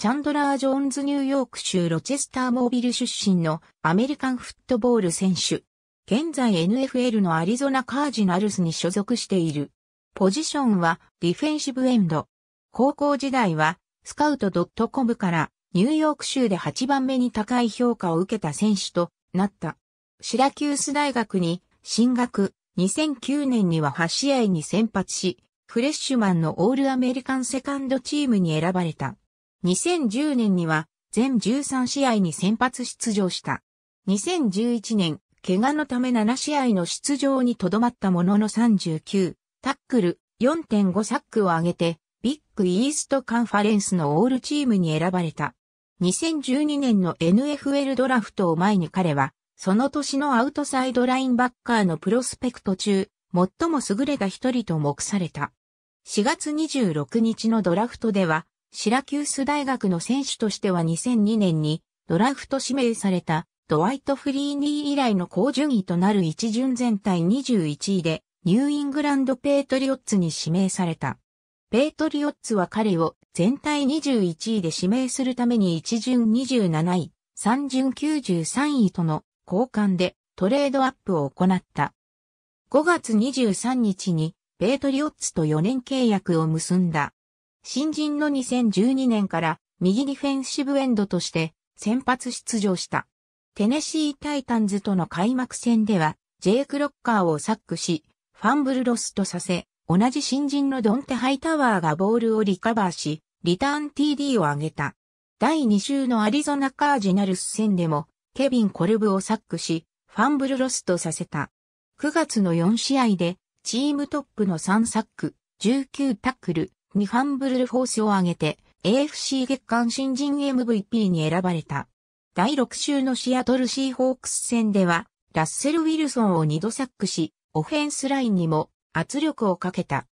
チャンドラー・ジョーンズ・ニューヨーク州ロチェスター・モービル出身のアメリカンフットボール選手。現在 NFL のアリゾナ・カージナルスに所属している。ポジションはディフェンシブエンド。高校時代はスカウト .com からニューヨーク州で8番目に高い評価を受けた選手となった。シラキュース大学に進学。2009年には8試合に先発し、フレッシュマンのオールアメリカンセカンドチームに選ばれた。2010年には全13試合に先発出場した。2011年、怪我のため7試合の出場にとどまったものの39、タックル、4.5サックを挙げて、ビッグイーストカンファレンスのオールチームに選ばれた。2012年の NFL ドラフトを前に彼は、その年のアウトサイドラインバッカーのプロスペクト中、最も優れた一人と目された。4月26日のドラフトでは、シラキュース大学の選手としては2002年にドラフト指名されたドワイト・フリーニー以来の高順位となる一巡全体21位でニューイングランド・ペートリオッツに指名された。ペートリオッツは彼を全体21位で指名するために一巡27位、三巡93位との交換でトレードアップを行った。5月23日にペートリオッツと4年契約を結んだ。新人の2012年から右ディフェンシブエンドとして先発出場した。テネシータイタンズとの開幕戦では、ジェイク・ロッカーをサックし、ファンブルロスとさせ、同じ新人のドンテ・ハイタワーがボールをリカバーし、リターン TD を上げた。第2週のアリゾナ・カージナルス戦でも、ケビン・コルブをサックし、ファンブルロスとさせた。9月の4試合で、チームトップの3サック、19タックル、ニファンブルルフォースを挙げて AFC 月間新人 MVP に選ばれた。第6週のシアトルシーホークス戦では、ラッセル・ウィルソンを2度サックし、オフェンスラインにも圧力をかけた。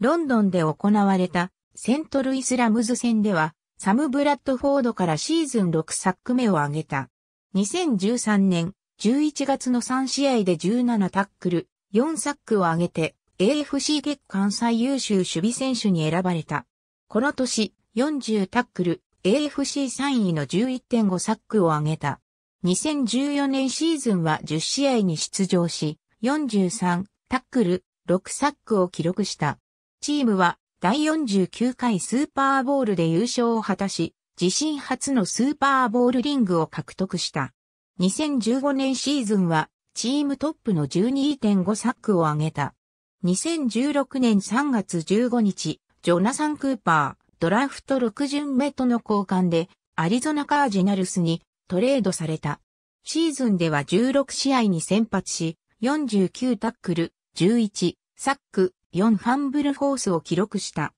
ロンドンで行われたセントルイスラムズ戦では、サム・ブラッドフォードからシーズン6サック目を挙げた。2013年11月の3試合で17タックル、4サックを挙げて AFC 月間最優秀守備選手に選ばれた。この年、40タックル、AFC3 位の11.5サックを挙げた。2014年シーズンは10試合に出場し、43タックル、6サックを記録した。チームは第49回スーパーボールで優勝を果たし、自身初のスーパーボールリングを獲得した。2015年シーズンはチームトップの12.5サックを挙げた。2016年3月15日、ジョナサン・クーパー、ドラフト6巡目との交換で、アリゾナカージナルスにトレードされた。シーズンでは16試合に先発し、49タックル、11、サック、4ファンブルフォースを記録した。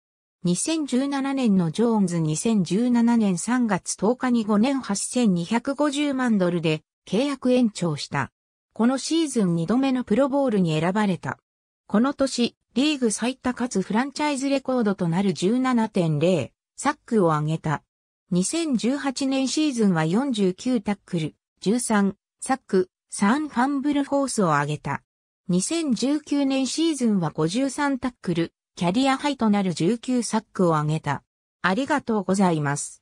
2017年のジョーンズ2017年3月10日に5年8250万ドルで契約延長した。このシーズン2度目のプロボールに選ばれた。この年、リーグ最多かつフランチャイズレコードとなる17.0、サックを挙げた。2018年シーズンは49タックル、13、サック、3ファンブルフォースを挙げた。2019年シーズンは53タックル、キャリアハイとなる19サックを挙げた。ありがとうございます。